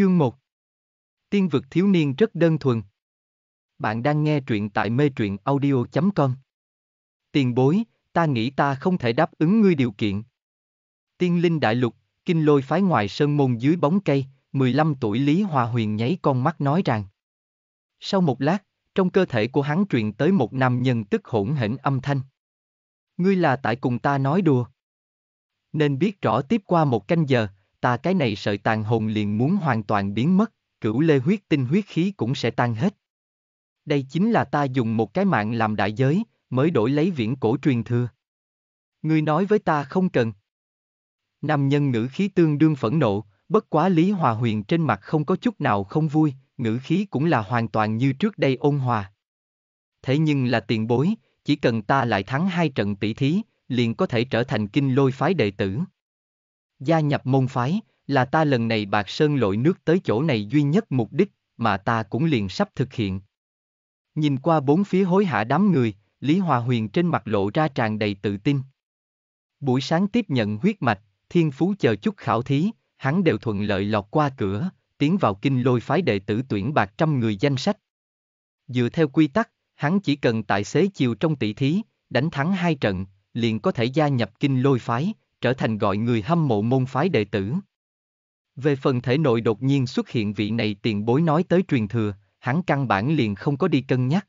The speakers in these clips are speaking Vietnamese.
Chương 1 Tiên vực thiếu niên rất đơn thuần. Bạn đang nghe truyện tại mê truyện audio.com Tiền bối, ta nghĩ ta không thể đáp ứng ngươi điều kiện. Tiên linh đại lục, kinh lôi phái ngoài sơn môn dưới bóng cây, 15 tuổi Lý Hòa Huyền nháy con mắt nói rằng. Sau một lát, trong cơ thể của hắn truyền tới một nam nhân tức hỗn hển âm thanh. Ngươi là tại cùng ta nói đùa. Nên biết rõ tiếp qua một canh giờ, ta cái này sợi tàn hồn liền muốn hoàn toàn biến mất, cửu lê huyết tinh huyết khí cũng sẽ tan hết. Đây chính là ta dùng một cái mạng làm đại giới, mới đổi lấy viễn cổ truyền thừa. Ngươi nói với ta không cần. Nam nhân ngữ khí tương đương phẫn nộ, bất quá Lý Hòa Huyền trên mặt không có chút nào không vui, ngữ khí cũng là hoàn toàn như trước đây ôn hòa. Thế nhưng là tiền bối, chỉ cần ta lại thắng hai trận tỷ thí, liền có thể trở thành kinh lôi phái đệ tử. Gia nhập môn phái, là ta lần này bạc sơn lội nước tới chỗ này duy nhất mục đích, mà ta cũng liền sắp thực hiện. Nhìn qua bốn phía hối hả đám người, Lý Hòa Huyền trên mặt lộ ra tràn đầy tự tin. Buổi sáng tiếp nhận huyết mạch, thiên phú chờ chút khảo thí, hắn đều thuận lợi lọt qua cửa, tiến vào kinh lôi phái đệ tử tuyển bạc trăm người danh sách. Dựa theo quy tắc, hắn chỉ cần tại xế chiều trong tỷ thí, đánh thắng hai trận, liền có thể gia nhập kinh lôi phái, trở thành gọi người hâm mộ môn phái đệ tử. Về phần thể nội đột nhiên xuất hiện vị này tiền bối nói tới truyền thừa, hắn căn bản liền không có đi cân nhắc.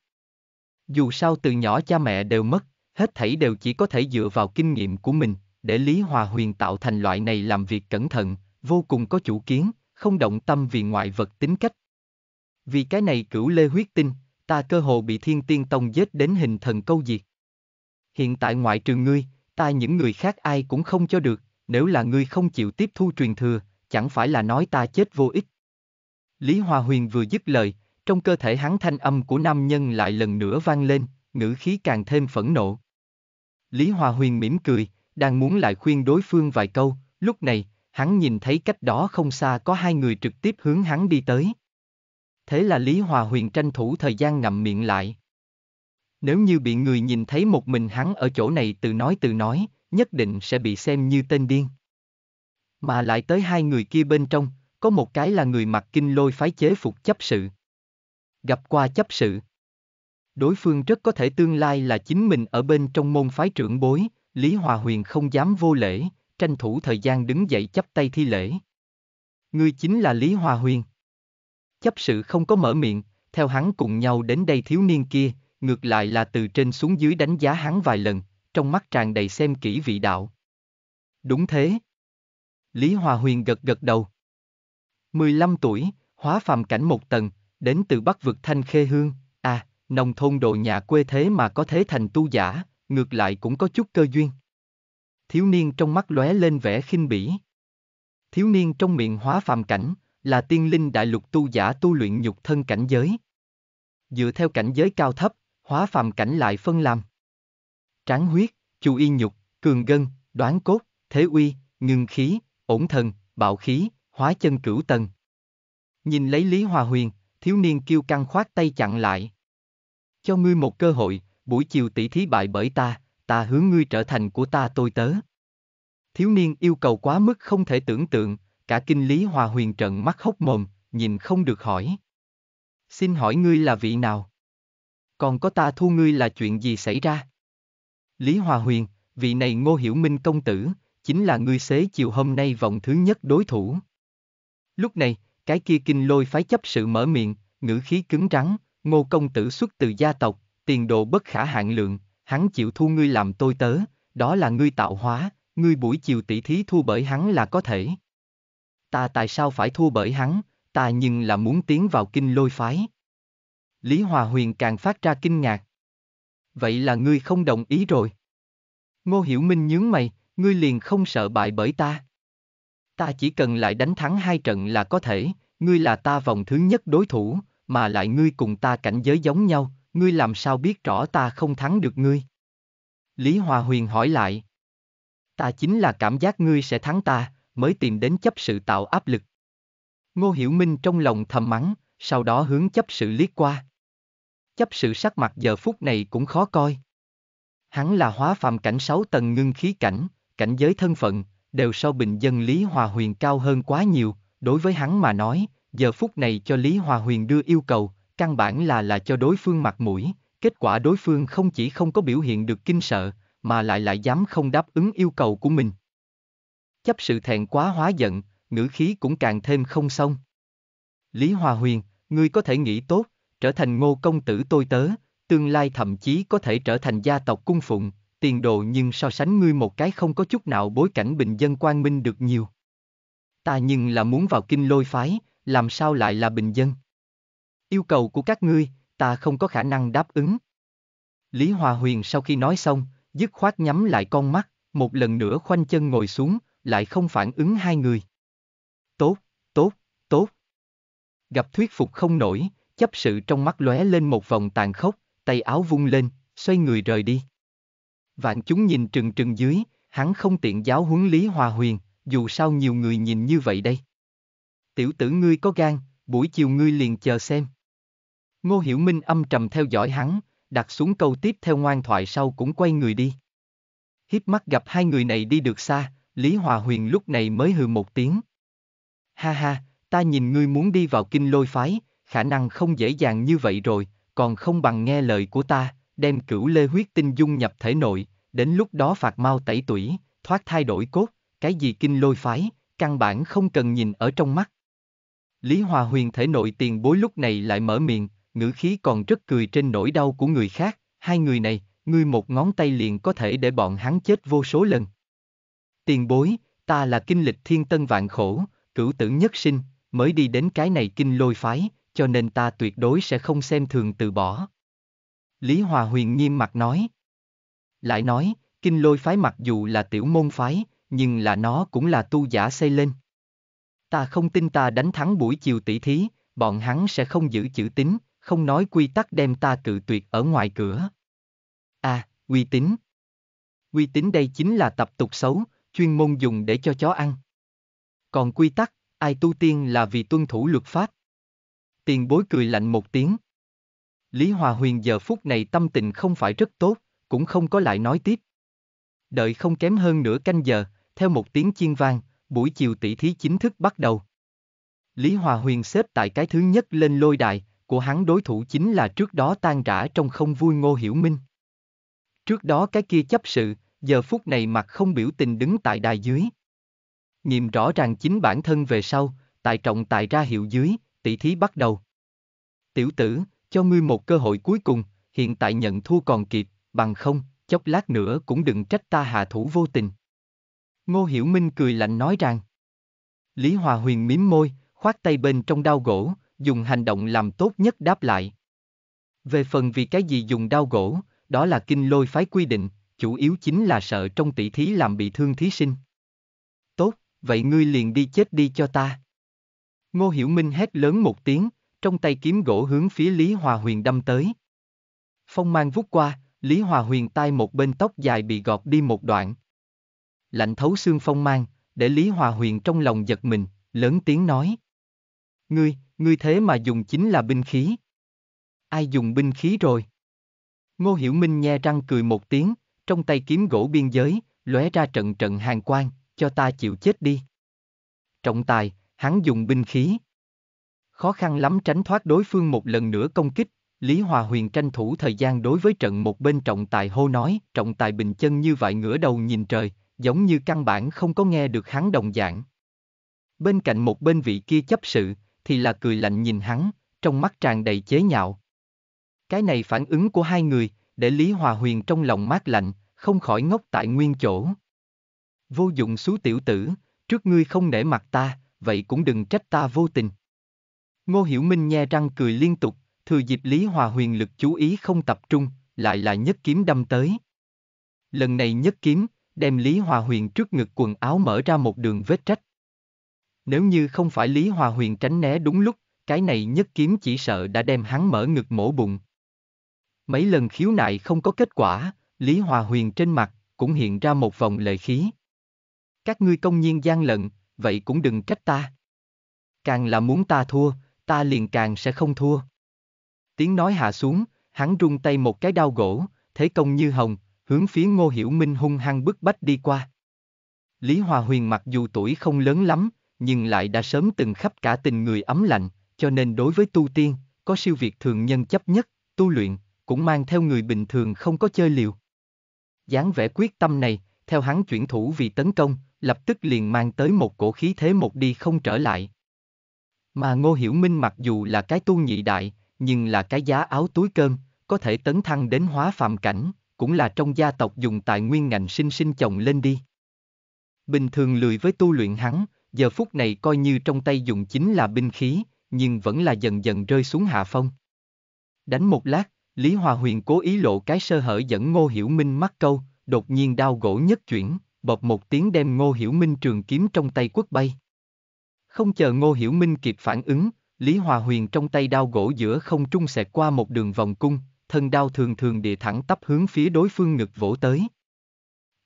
Dù sao từ nhỏ cha mẹ đều mất, hết thảy đều chỉ có thể dựa vào kinh nghiệm của mình, để Lý Hòa Huyền tạo thành loại này làm việc cẩn thận, vô cùng có chủ kiến, không động tâm vì ngoại vật tính cách. Vì cái này cửu lê huyết tinh, ta cơ hồ bị thiên tiên tông giết đến hình thần câu diệt. Hiện tại ngoại trừ ngươi, ta những người khác ai cũng không cho được, nếu là ngươi không chịu tiếp thu truyền thừa, chẳng phải là nói ta chết vô ích. Lý Hòa Huyền vừa dứt lời, trong cơ thể hắn thanh âm của nam nhân lại lần nữa vang lên, ngữ khí càng thêm phẫn nộ. Lý Hòa Huyền mỉm cười, đang muốn lại khuyên đối phương vài câu, lúc này, hắn nhìn thấy cách đó không xa có hai người trực tiếp hướng hắn đi tới. Thế là Lý Hòa Huyền tranh thủ thời gian ngậm miệng lại. Nếu như bị người nhìn thấy một mình hắn ở chỗ này từ nói từ nói, nhất định sẽ bị xem như tên điên. Mà lại tới hai người kia bên trong, có một cái là người mặc kinh lôi phái chế phục chấp sự. Gặp qua chấp sự. Đối phương rất có thể tương lai là chính mình ở bên trong môn phái trưởng bối, Lý Hòa Huyền không dám vô lễ, tranh thủ thời gian đứng dậy chấp tay thi lễ. người chính là Lý Hòa Huyền. Chấp sự không có mở miệng, theo hắn cùng nhau đến đây thiếu niên kia, ngược lại là từ trên xuống dưới đánh giá hắn vài lần, trong mắt tràn đầy xem kỹ vị đạo. Đúng thế. Lý Hòa Huyền gật gật đầu. 15 tuổi, hóa phàm cảnh một tầng, đến từ bắc vực Thanh Khê Hương, à, nông thôn đồ nhà quê thế mà có thế thành tu giả, ngược lại cũng có chút cơ duyên. Thiếu niên trong mắt lóe lên vẻ khinh bỉ. Thiếu niên trong miệng hóa phàm cảnh, là tiên linh đại lục tu giả tu luyện nhục thân cảnh giới. Dựa theo cảnh giới cao thấp, hóa phàm cảnh lại phân làm. Tráng huyết, chu y nhục, cường gân, đoán cốt, thế uy, ngưng khí, ổn thần, bạo khí, hóa chân cửu tầng. Nhìn lấy Lý Hòa Huyền, thiếu niên kêu căng khoát tay chặn lại. Cho ngươi một cơ hội, buổi chiều tỷ thí bại bởi ta, ta hướng ngươi trở thành của ta tôi tớ. Thiếu niên yêu cầu quá mức không thể tưởng tượng, cả kinh Lý Hòa Huyền trận mắt hốc mồm, nhìn không được hỏi. Xin hỏi ngươi là vị nào? còn có ta thu ngươi là chuyện gì xảy ra? Lý Hòa Huyền, vị này ngô hiểu minh công tử, chính là ngươi xế chiều hôm nay vòng thứ nhất đối thủ. Lúc này, cái kia kinh lôi phái chấp sự mở miệng, ngữ khí cứng rắn, ngô công tử xuất từ gia tộc, tiền đồ bất khả hạn lượng, hắn chịu thu ngươi làm tôi tớ, đó là ngươi tạo hóa, ngươi buổi chiều tỷ thí thu bởi hắn là có thể. Ta tại sao phải thua bởi hắn, ta nhưng là muốn tiến vào kinh lôi phái. Lý Hòa Huyền càng phát ra kinh ngạc. Vậy là ngươi không đồng ý rồi. Ngô Hiểu Minh nhướng mày, ngươi liền không sợ bại bởi ta. Ta chỉ cần lại đánh thắng hai trận là có thể, ngươi là ta vòng thứ nhất đối thủ, mà lại ngươi cùng ta cảnh giới giống nhau, ngươi làm sao biết rõ ta không thắng được ngươi? Lý Hòa Huyền hỏi lại. Ta chính là cảm giác ngươi sẽ thắng ta, mới tìm đến chấp sự tạo áp lực. Ngô Hiểu Minh trong lòng thầm mắng, sau đó hướng chấp sự liếc qua chấp sự sắc mặt giờ phút này cũng khó coi. Hắn là hóa phàm cảnh sáu tầng ngưng khí cảnh, cảnh giới thân phận, đều so bình dân Lý Hòa Huyền cao hơn quá nhiều, đối với hắn mà nói, giờ phút này cho Lý Hòa Huyền đưa yêu cầu, căn bản là là cho đối phương mặt mũi, kết quả đối phương không chỉ không có biểu hiện được kinh sợ, mà lại lại dám không đáp ứng yêu cầu của mình. Chấp sự thẹn quá hóa giận, ngữ khí cũng càng thêm không xong. Lý Hòa Huyền, ngươi có thể nghĩ tốt, trở thành ngô công tử tôi tớ, tương lai thậm chí có thể trở thành gia tộc cung phụng, tiền đồ nhưng so sánh ngươi một cái không có chút nào bối cảnh bình dân quang minh được nhiều. Ta nhưng là muốn vào kinh lôi phái, làm sao lại là bình dân? Yêu cầu của các ngươi, ta không có khả năng đáp ứng. Lý Hòa Huyền sau khi nói xong, dứt khoát nhắm lại con mắt, một lần nữa khoanh chân ngồi xuống, lại không phản ứng hai người. Tốt, tốt, tốt. Gặp thuyết phục không nổi, Chấp sự trong mắt lóe lên một vòng tàn khốc, tay áo vung lên, xoay người rời đi. Vạn chúng nhìn trừng trừng dưới, hắn không tiện giáo huấn Lý Hòa Huyền, dù sao nhiều người nhìn như vậy đây. Tiểu tử ngươi có gan, buổi chiều ngươi liền chờ xem. Ngô Hiểu Minh âm trầm theo dõi hắn, đặt xuống câu tiếp theo ngoan thoại sau cũng quay người đi. Hiếp mắt gặp hai người này đi được xa, Lý Hòa Huyền lúc này mới hừ một tiếng. Ha ha, ta nhìn ngươi muốn đi vào kinh lôi phái, khả năng không dễ dàng như vậy rồi, còn không bằng nghe lời của ta, đem cửu lê huyết tinh dung nhập thể nội, đến lúc đó phạt mau tẩy tủy, thoát thay đổi cốt, cái gì kinh lôi phái, căn bản không cần nhìn ở trong mắt. Lý Hòa Huyền thể nội tiền bối lúc này lại mở miệng, ngữ khí còn rất cười trên nỗi đau của người khác, hai người này, ngươi một ngón tay liền có thể để bọn hắn chết vô số lần. Tiền bối, ta là kinh lịch thiên tân vạn khổ, cửu tử nhất sinh, mới đi đến cái này kinh lôi phái, cho nên ta tuyệt đối sẽ không xem thường từ bỏ. Lý Hòa Huyền nghiêm mặt nói. Lại nói, kinh lôi phái mặc dù là tiểu môn phái, nhưng là nó cũng là tu giả xây lên. Ta không tin ta đánh thắng buổi chiều tỷ thí, bọn hắn sẽ không giữ chữ tín, không nói quy tắc đem ta cự tuyệt ở ngoài cửa. À, uy tín. Uy tín đây chính là tập tục xấu, chuyên môn dùng để cho chó ăn. Còn quy tắc, ai tu tiên là vì tuân thủ luật pháp tiền bối cười lạnh một tiếng. Lý Hòa Huyền giờ phút này tâm tình không phải rất tốt, cũng không có lại nói tiếp. Đợi không kém hơn nửa canh giờ, theo một tiếng chiên vang, buổi chiều tỷ thí chính thức bắt đầu. Lý Hòa Huyền xếp tại cái thứ nhất lên lôi đài, của hắn đối thủ chính là trước đó tan rã trong không vui Ngô Hiểu Minh. Trước đó cái kia chấp sự, giờ phút này mặt không biểu tình đứng tại đài dưới. Nghiệm rõ ràng chính bản thân về sau, tại trọng tài ra hiệu dưới, tỷ thí bắt đầu. Tiểu tử, cho ngươi một cơ hội cuối cùng, hiện tại nhận thua còn kịp, bằng không, chốc lát nữa cũng đừng trách ta hạ thủ vô tình. Ngô Hiểu Minh cười lạnh nói rằng. Lý Hòa Huyền mím môi, khoát tay bên trong đao gỗ, dùng hành động làm tốt nhất đáp lại. Về phần vì cái gì dùng đao gỗ, đó là kinh lôi phái quy định, chủ yếu chính là sợ trong tỷ thí làm bị thương thí sinh. Tốt, vậy ngươi liền đi chết đi cho ta. Ngô Hiểu Minh hét lớn một tiếng, trong tay kiếm gỗ hướng phía Lý Hòa Huyền đâm tới. Phong mang vút qua, Lý Hòa Huyền tai một bên tóc dài bị gọt đi một đoạn. Lạnh thấu xương phong mang, để Lý Hòa Huyền trong lòng giật mình, lớn tiếng nói. Ngươi, ngươi thế mà dùng chính là binh khí. Ai dùng binh khí rồi? Ngô Hiểu Minh nhe răng cười một tiếng, trong tay kiếm gỗ biên giới, lóe ra trận trận hàng quang, cho ta chịu chết đi. Trọng tài, hắn dùng binh khí. Khó khăn lắm tránh thoát đối phương một lần nữa công kích, Lý Hòa Huyền tranh thủ thời gian đối với trận một bên trọng tài hô nói, trọng tài bình chân như vậy ngửa đầu nhìn trời, giống như căn bản không có nghe được hắn đồng dạng. Bên cạnh một bên vị kia chấp sự, thì là cười lạnh nhìn hắn, trong mắt tràn đầy chế nhạo. Cái này phản ứng của hai người, để Lý Hòa Huyền trong lòng mát lạnh, không khỏi ngốc tại nguyên chỗ. Vô dụng xú tiểu tử, trước ngươi không nể mặt ta, vậy cũng đừng trách ta vô tình. Ngô Hiểu Minh nhe răng cười liên tục, thừa dịp Lý Hòa huyền lực chú ý không tập trung, lại là nhất kiếm đâm tới. Lần này nhất kiếm, đem Lý Hòa huyền trước ngực quần áo mở ra một đường vết trách. Nếu như không phải Lý Hòa huyền tránh né đúng lúc, cái này nhất kiếm chỉ sợ đã đem hắn mở ngực mổ bụng. Mấy lần khiếu nại không có kết quả, Lý Hòa huyền trên mặt cũng hiện ra một vòng lệ khí. Các ngươi công nhiên gian lận, vậy cũng đừng trách ta. Càng là muốn ta thua, ta liền càng sẽ không thua. Tiếng nói hạ xuống, hắn rung tay một cái đao gỗ, thế công như hồng, hướng phía Ngô Hiểu Minh hung hăng bức bách đi qua. Lý Hòa Huyền mặc dù tuổi không lớn lắm, nhưng lại đã sớm từng khắp cả tình người ấm lạnh, cho nên đối với tu tiên, có siêu việt thường nhân chấp nhất, tu luyện, cũng mang theo người bình thường không có chơi liều. dáng vẻ quyết tâm này, theo hắn chuyển thủ vì tấn công, lập tức liền mang tới một cổ khí thế một đi không trở lại. Mà Ngô Hiểu Minh mặc dù là cái tu nhị đại, nhưng là cái giá áo túi cơm, có thể tấn thăng đến hóa phàm cảnh, cũng là trong gia tộc dùng tài nguyên ngành sinh sinh chồng lên đi. Bình thường lười với tu luyện hắn, giờ phút này coi như trong tay dùng chính là binh khí, nhưng vẫn là dần dần rơi xuống hạ phong. Đánh một lát, Lý Hòa Huyền cố ý lộ cái sơ hở dẫn Ngô Hiểu Minh mắc câu, đột nhiên đau gỗ nhất chuyển, bọc một tiếng đem Ngô Hiểu Minh trường kiếm trong tay quất bay. Không chờ Ngô Hiểu Minh kịp phản ứng, Lý Hòa Huyền trong tay đao gỗ giữa không trung xẹt qua một đường vòng cung, thân đao thường thường địa thẳng tắp hướng phía đối phương ngực vỗ tới.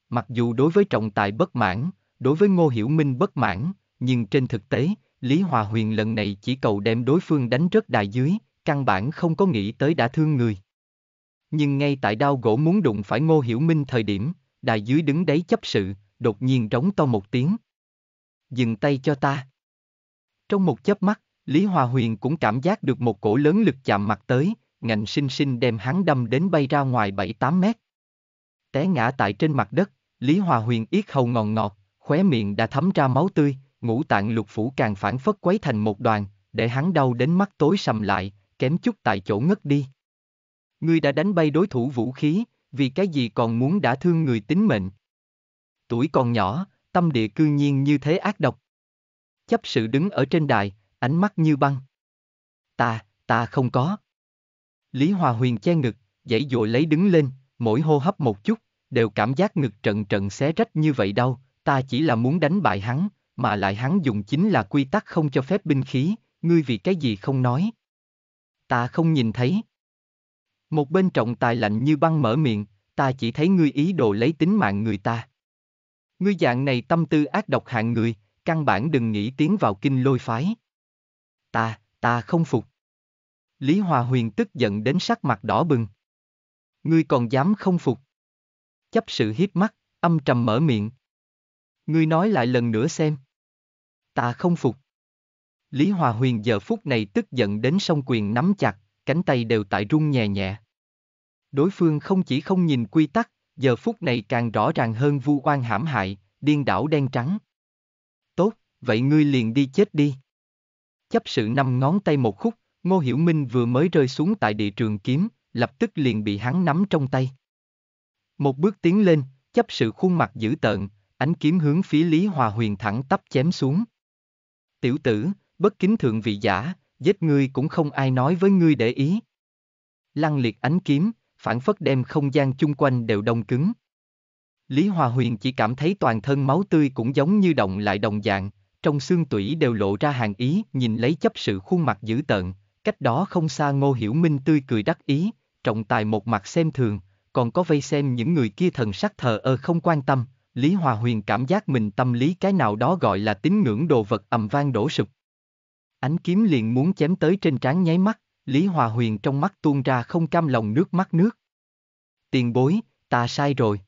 Mặc dù đối với trọng tài bất mãn, đối với Ngô Hiểu Minh bất mãn, nhưng trên thực tế, Lý Hòa Huyền lần này chỉ cầu đem đối phương đánh rớt đài dưới, căn bản không có nghĩ tới đã thương người. Nhưng ngay tại đao gỗ muốn đụng phải Ngô Hiểu Minh thời điểm, đài dưới đứng đấy chấp sự, đột nhiên rống to một tiếng. Dừng tay cho ta. Trong một chớp mắt, Lý Hòa Huyền cũng cảm giác được một cổ lớn lực chạm mặt tới, ngạnh sinh sinh đem hắn đâm đến bay ra ngoài 7-8 mét. Té ngã tại trên mặt đất, Lý Hòa Huyền yết hầu ngòn ngọt, ngọt, khóe miệng đã thấm ra máu tươi, ngũ tạng lục phủ càng phản phất quấy thành một đoàn, để hắn đau đến mắt tối sầm lại, kém chút tại chỗ ngất đi. Ngươi đã đánh bay đối thủ vũ khí, vì cái gì còn muốn đã thương người tính mệnh. Tuổi còn nhỏ, tâm địa cư nhiên như thế ác độc. Chấp sự đứng ở trên đài, ánh mắt như băng. Ta, ta không có. Lý Hòa Huyền che ngực, dãy dội lấy đứng lên, mỗi hô hấp một chút, đều cảm giác ngực trận trận xé rách như vậy đâu, ta chỉ là muốn đánh bại hắn, mà lại hắn dùng chính là quy tắc không cho phép binh khí, ngươi vì cái gì không nói. Ta không nhìn thấy. Một bên trọng tài lạnh như băng mở miệng, ta chỉ thấy ngươi ý đồ lấy tính mạng người ta. Ngươi dạng này tâm tư ác độc hạng người, căn bản đừng nghĩ tiến vào kinh lôi phái. Ta, ta không phục. Lý Hòa Huyền tức giận đến sắc mặt đỏ bừng. Ngươi còn dám không phục. Chấp sự hiếp mắt, âm trầm mở miệng. Ngươi nói lại lần nữa xem. Ta không phục. Lý Hòa Huyền giờ phút này tức giận đến song quyền nắm chặt, cánh tay đều tại run nhẹ nhẹ. Đối phương không chỉ không nhìn quy tắc, giờ phút này càng rõ ràng hơn vu oan hãm hại, điên đảo đen trắng. Tốt, vậy ngươi liền đi chết đi. Chấp sự năm ngón tay một khúc, Ngô Hiểu Minh vừa mới rơi xuống tại địa trường kiếm, lập tức liền bị hắn nắm trong tay. Một bước tiến lên, chấp sự khuôn mặt dữ tợn, ánh kiếm hướng phía Lý Hòa Huyền thẳng tắp chém xuống. Tiểu tử, bất kính thượng vị giả, giết ngươi cũng không ai nói với ngươi để ý. Lăng liệt ánh kiếm, phản phất đem không gian chung quanh đều đông cứng. Lý Hòa Huyền chỉ cảm thấy toàn thân máu tươi cũng giống như động lại đồng dạng, trong xương tủy đều lộ ra hàng ý, nhìn lấy chấp sự khuôn mặt dữ tợn, cách đó không xa Ngô Hiểu Minh tươi cười đắc ý, trọng tài một mặt xem thường, còn có vây xem những người kia thần sắc thờ ơ không quan tâm, Lý Hòa Huyền cảm giác mình tâm lý cái nào đó gọi là tín ngưỡng đồ vật ầm vang đổ sụp. Ánh kiếm liền muốn chém tới trên trán nháy mắt, Lý Hòa Huyền trong mắt tuôn ra không cam lòng nước mắt nước. Tiền bối, ta sai rồi.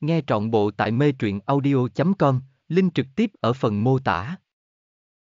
Nghe trọn bộ tại mê truyện audio.com, link trực tiếp ở phần mô tả.